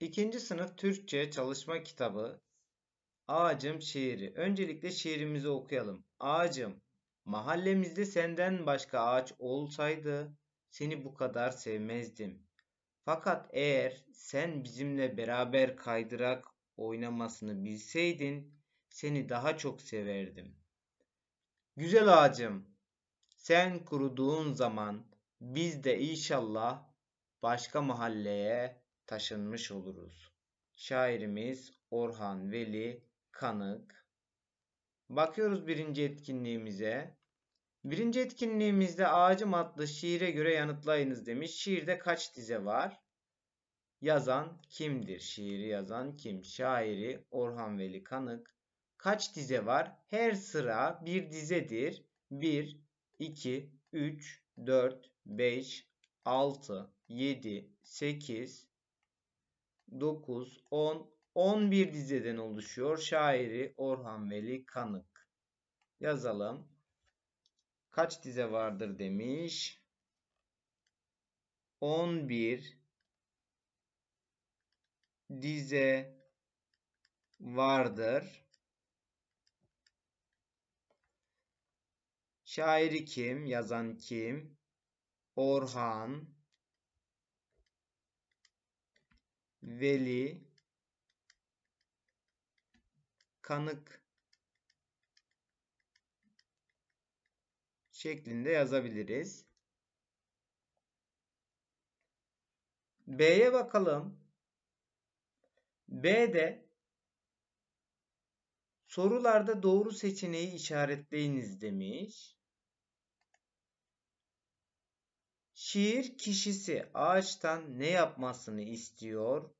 İkinci sınıf Türkçe çalışma kitabı Ağacım şiiri. Öncelikle şiirimizi okuyalım. Ağacım, mahallemizde senden başka ağaç olsaydı seni bu kadar sevmezdim. Fakat eğer sen bizimle beraber kaydırak oynamasını bilseydin seni daha çok severdim. Güzel ağacım, sen kuruduğun zaman biz de inşallah başka mahalleye taşınmış oluruz. Şairimiz Orhan Veli Kanık. Bakıyoruz birinci etkinliğimize. Birinci etkinliğimizde Ağacım adlı şiire göre yanıtlayınız demiş. Şiirde kaç dize var? Yazan kimdir? Şiiri yazan kim? Şairi Orhan Veli Kanık. Kaç dize var? Her sıra bir dizedir. 1, 2, 3, 4, 5, 6, 7, 8, 9, 10, 11 dizeden oluşuyor. Şairi Orhan Veli Kanık. Yazalım. Kaç dize vardır demiş. 11 dize vardır. Şairi kim? Yazan kim? Orhan veli kanık şeklinde yazabiliriz. B'ye bakalım. B'de sorularda doğru seçeneği işaretleyiniz demiş. Şiir kişisi ağaçtan ne yapmasını istiyor,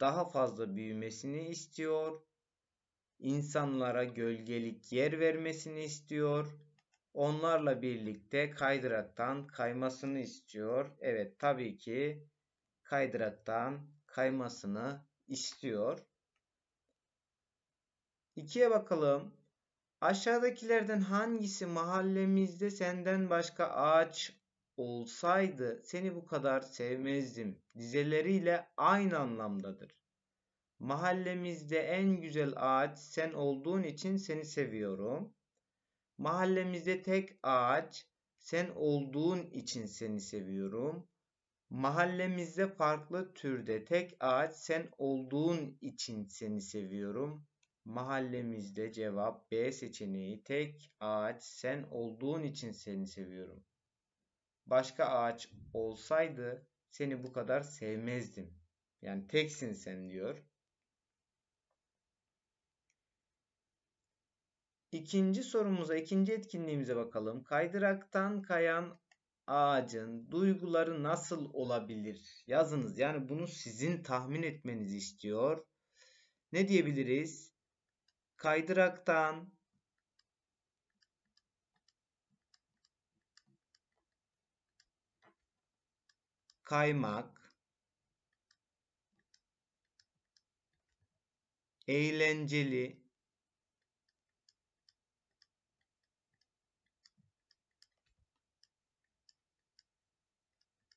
daha fazla büyümesini istiyor, İnsanlara gölgelik yer vermesini istiyor, onlarla birlikte kaydıraktan kaymasını istiyor. Evet tabii ki kaydıraktan kaymasını istiyor. İkiye bakalım. Aşağıdakilerden hangisi mahallemizde senden başka ağaç olsaydı seni bu kadar sevmezdim dizeleriyle aynı anlamdadır. Mahallemizde en güzel ağaç sen olduğun için seni seviyorum. Mahallemizde tek ağaç sen olduğun için seni seviyorum. Mahallemizde farklı türde tek ağaç sen olduğun için seni seviyorum. Mahallemizde cevap B seçeneği tek ağaç sen olduğun için seni seviyorum başka ağaç olsaydı seni bu kadar sevmezdim. Yani teksin sen diyor. İkinci sorumuza, ikinci etkinliğimize bakalım. Kaydıraktan kayan ağacın duyguları nasıl olabilir? Yazınız. Yani bunu sizin tahmin etmenizi istiyor. Ne diyebiliriz? Kaydıraktan kaymak, eğlenceli,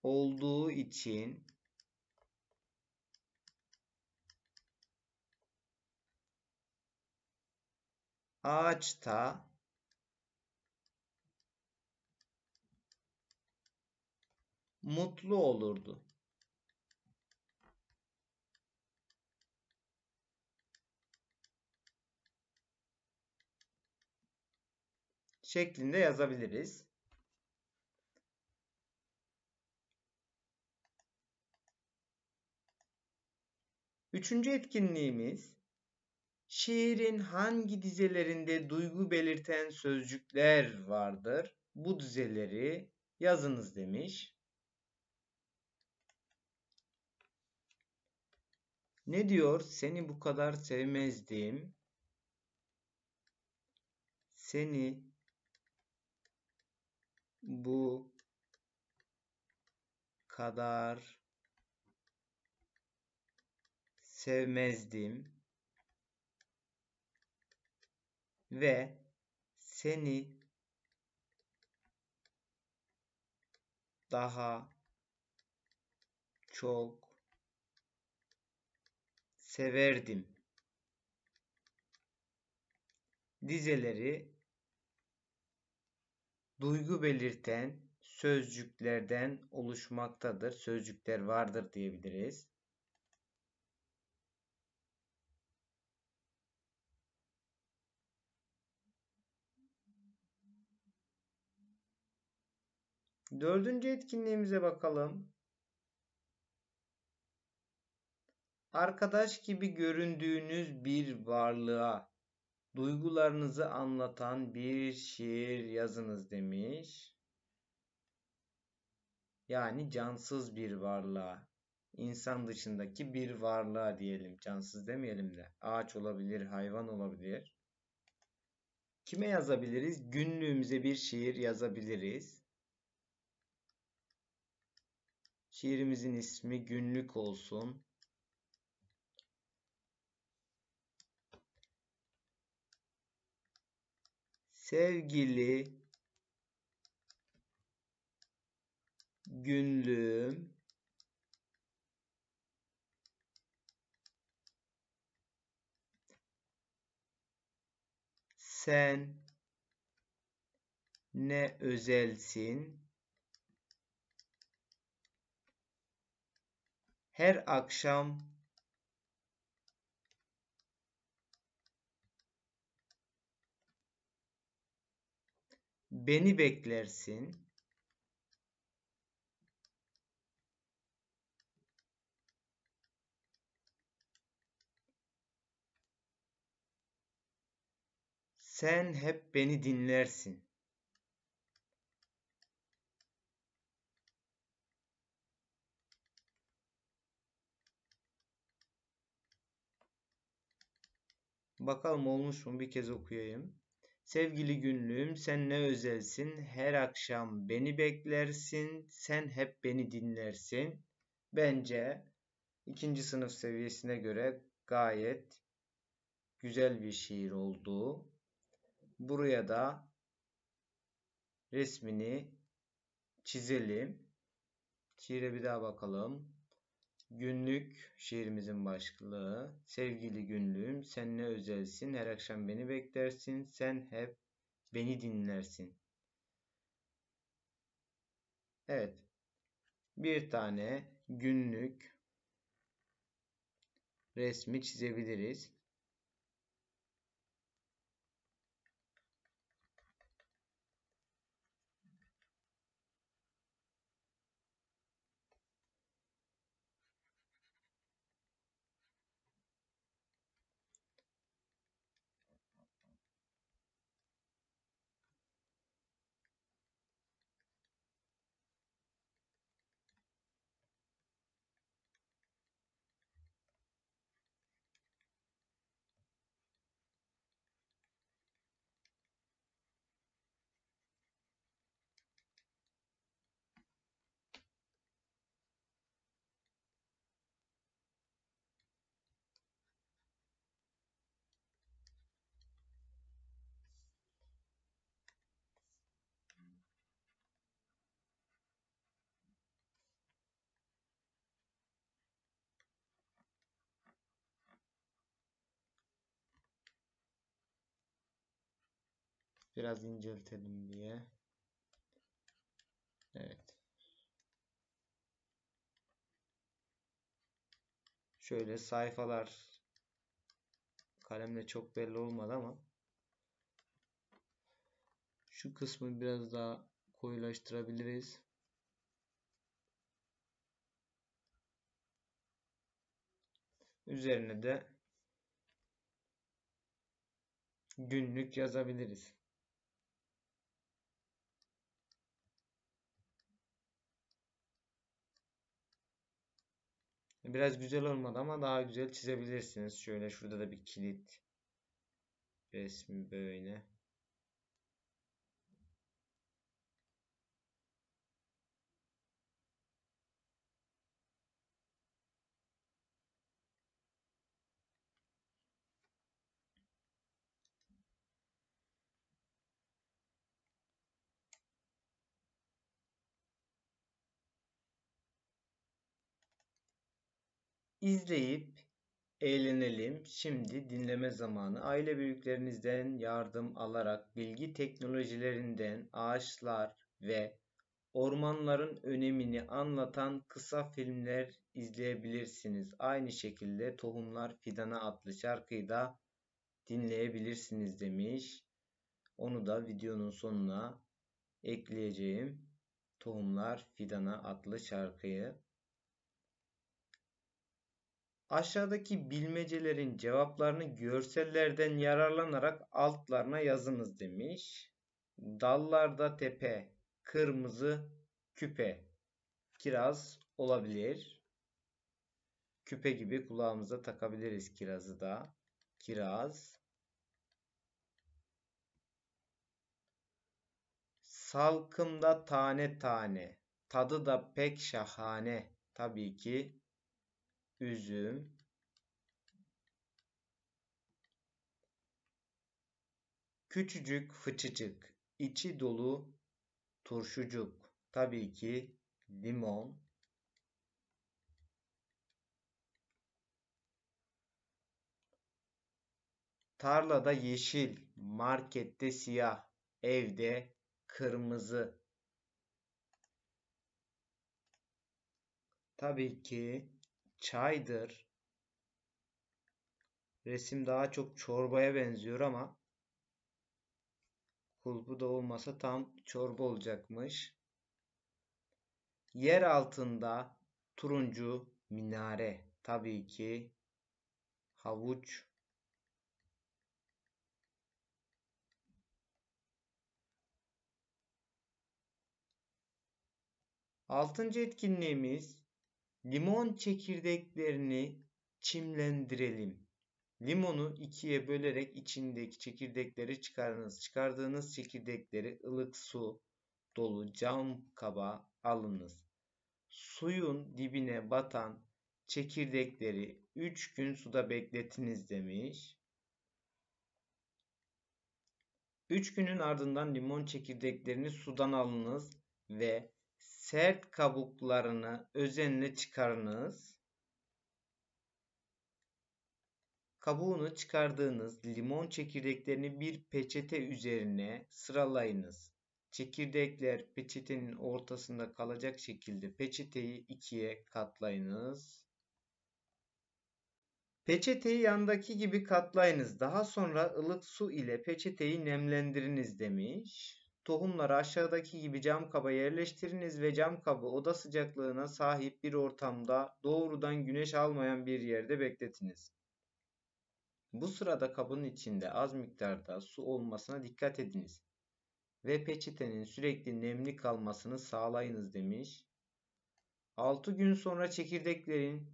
olduğu için ağaçta mutlu olurdu. şeklinde yazabiliriz. Üçüncü etkinliğimiz şiirin hangi dizelerinde duygu belirten sözcükler vardır? Bu dizeleri yazınız demiş. Ne diyor? Seni bu kadar sevmezdim. Seni bu kadar sevmezdim ve seni daha çok severdim. Dizeleri duygu belirten sözcüklerden oluşmaktadır. Sözcükler vardır diyebiliriz. Dördüncü etkinliğimize bakalım. arkadaş gibi göründüğünüz bir varlığa duygularınızı anlatan bir şiir yazınız demiş. Yani cansız bir varlığa, insan dışındaki bir varlığa diyelim. Cansız demeyelim de. Ağaç olabilir, hayvan olabilir. Kime yazabiliriz? Günlüğümüze bir şiir yazabiliriz. Şiirimizin ismi günlük olsun. Sevgili günlüğüm sen ne özelsin her akşam beni beklersin. Sen hep beni dinlersin. Bakalım olmuş mu bir kez okuyayım. Sevgili günlüğüm sen ne özelsin, her akşam beni beklersin, sen hep beni dinlersin. Bence ikinci sınıf seviyesine göre gayet güzel bir şiir oldu. Buraya da resmini çizelim. Şiire bir daha bakalım. Günlük şiirimizin başlığı Sevgili günlüğüm sen ne özelsin her akşam beni beklersin sen hep beni dinlersin. Evet. Bir tane günlük resmi çizebiliriz. Biraz inceltelim diye. Evet. Şöyle sayfalar kalemle çok belli olmadı ama şu kısmı biraz daha koyulaştırabiliriz. Üzerine de günlük yazabiliriz. Biraz güzel olmadı ama daha güzel çizebilirsiniz. Şöyle şurada da bir kilit resmi böyle. İzleyip eğlenelim. Şimdi dinleme zamanı. Aile büyüklerinizden yardım alarak bilgi teknolojilerinden ağaçlar ve ormanların önemini anlatan kısa filmler izleyebilirsiniz. Aynı şekilde Tohumlar Fidana adlı şarkıyı da dinleyebilirsiniz demiş. Onu da videonun sonuna ekleyeceğim. Tohumlar Fidana adlı şarkıyı. Aşağıdaki bilmecelerin cevaplarını görsellerden yararlanarak altlarına yazınız demiş. Dallarda tepe, kırmızı küpe, kiraz olabilir. Küpe gibi kulağımıza takabiliriz kirazı da. Kiraz. Salkımda tane tane, tadı da pek şahane. Tabii ki üzüm küçücük fıçıcık içi dolu turşucuk tabii ki limon tarlada yeşil markette siyah evde kırmızı tabii ki çaydır. Resim daha çok çorbaya benziyor ama kulbu da olmasa tam çorba olacakmış. Yer altında turuncu minare tabii ki havuç Altıncı etkinliğimiz Limon çekirdeklerini çimlendirelim. Limonu ikiye bölerek içindeki çekirdekleri çıkarınız. Çıkardığınız çekirdekleri ılık su dolu cam kaba alınız. Suyun dibine batan çekirdekleri 3 gün suda bekletiniz demiş. 3 günün ardından limon çekirdeklerini sudan alınız ve sert kabuklarını özenle çıkarınız. Kabuğunu çıkardığınız limon çekirdeklerini bir peçete üzerine sıralayınız. Çekirdekler peçetenin ortasında kalacak şekilde peçeteyi ikiye katlayınız. Peçeteyi yandaki gibi katlayınız. Daha sonra ılık su ile peçeteyi nemlendiriniz demiş. Tohumları aşağıdaki gibi cam kaba yerleştiriniz ve cam kabı oda sıcaklığına sahip bir ortamda doğrudan güneş almayan bir yerde bekletiniz. Bu sırada kabın içinde az miktarda su olmasına dikkat ediniz ve peçetenin sürekli nemli kalmasını sağlayınız demiş. 6 gün sonra çekirdeklerin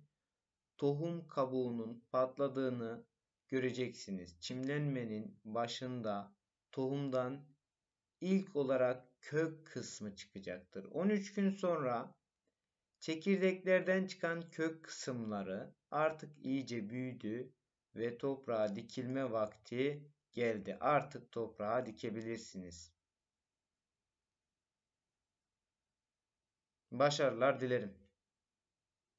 tohum kabuğunun patladığını göreceksiniz. Çimlenmenin başında tohumdan ilk olarak kök kısmı çıkacaktır. 13 gün sonra çekirdeklerden çıkan kök kısımları artık iyice büyüdü ve toprağa dikilme vakti geldi. Artık toprağa dikebilirsiniz. Başarılar dilerim.